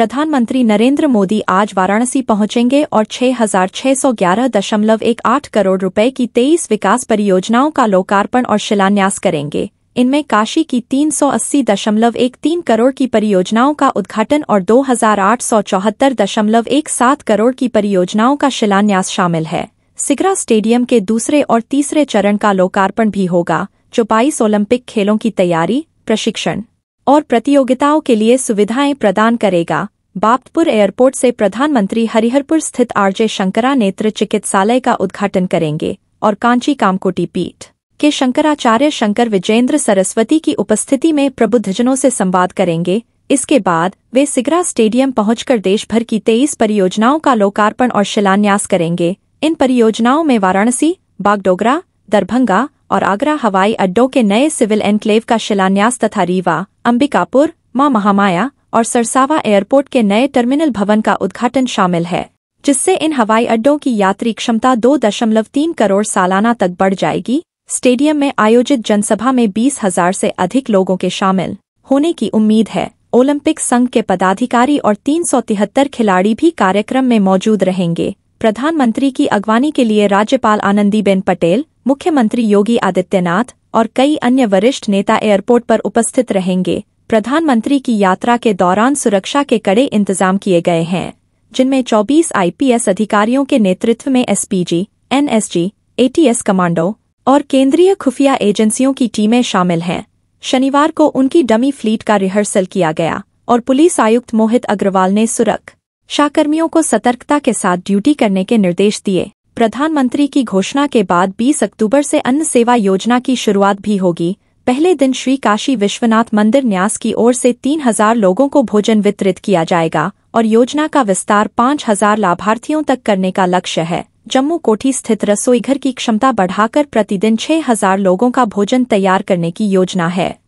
प्रधानमंत्री नरेंद्र मोदी आज वाराणसी पहुंचेंगे और 6,611.18 करोड़ रुपए की 23 विकास परियोजनाओं का लोकार्पण और शिलान्यास करेंगे इनमें काशी की 380.13 करोड़ की परियोजनाओं का उद्घाटन और 2,874.17 करोड़ की परियोजनाओं का शिलान्यास शामिल है सिगरा स्टेडियम के दूसरे और तीसरे चरण का लोकार्पण भी होगा जो बाईस ओलंपिक खेलों की तैयारी प्रशिक्षण और प्रतियोगिताओं के लिए सुविधाएं प्रदान करेगा बाप्तपुर एयरपोर्ट से प्रधानमंत्री हरिहरपुर स्थित आरजे शंकरा नेत्र चिकित्सालय का उद्घाटन करेंगे और कांची कामकोटी पीठ के शंकराचार्य शंकर विजेंद्र सरस्वती की उपस्थिति में प्रबुद्धजनों से संवाद करेंगे इसके बाद वे सिगरा स्टेडियम पहुंचकर देश भर की तेईस परियोजनाओं का लोकार्पण और शिलान्यास करेंगे इन परियोजनाओं में वाराणसी बागडोगरा दरभंगा और आगरा हवाई अड्डों के नए सिविल एनक्लेव का शिलान्यास तथा रीवा अंबिकापुर मां महामाया और सरसावा एयरपोर्ट के नए टर्मिनल भवन का उद्घाटन शामिल है जिससे इन हवाई अड्डों की यात्री क्षमता दो दशमलव तीन करोड़ सालाना तक बढ़ जाएगी स्टेडियम में आयोजित जनसभा में बीस हजार से अधिक लोगों के शामिल होने की उम्मीद है ओलंपिक संघ के पदाधिकारी और तीन सौ तिहत्तर खिलाड़ी भी कार्यक्रम में मौजूद रहेंगे प्रधानमंत्री की अगवानी के लिए राज्यपाल आनंदीबेन पटेल मुख्यमंत्री योगी आदित्यनाथ और कई अन्य वरिष्ठ नेता एयरपोर्ट पर उपस्थित रहेंगे प्रधानमंत्री की यात्रा के दौरान सुरक्षा के कड़े इंतजाम किए गए हैं जिनमें 24 आईपीएस अधिकारियों के नेतृत्व में एसपीजी, एनएसजी, एटीएस कमांडो और केंद्रीय खुफिया एजेंसियों की टीमें शामिल हैं शनिवार को उनकी डमी फ्लीट का रिहर्सल किया गया और पुलिस आयुक्त मोहित अग्रवाल ने सुरक्षाकर्मियों को सतर्कता के साथ ड्यूटी करने के निर्देश दिए प्रधानमंत्री की घोषणा के बाद 20 अक्टूबर से अन्न सेवा योजना की शुरुआत भी होगी पहले दिन श्री काशी विश्वनाथ मंदिर न्यास की ओर से 3000 लोगों को भोजन वितरित किया जाएगा और योजना का विस्तार 5000 लाभार्थियों तक करने का लक्ष्य है जम्मू कोठी स्थित रसोईघर की क्षमता बढ़ाकर प्रतिदिन 6000 लोगों का भोजन तैयार करने की योजना है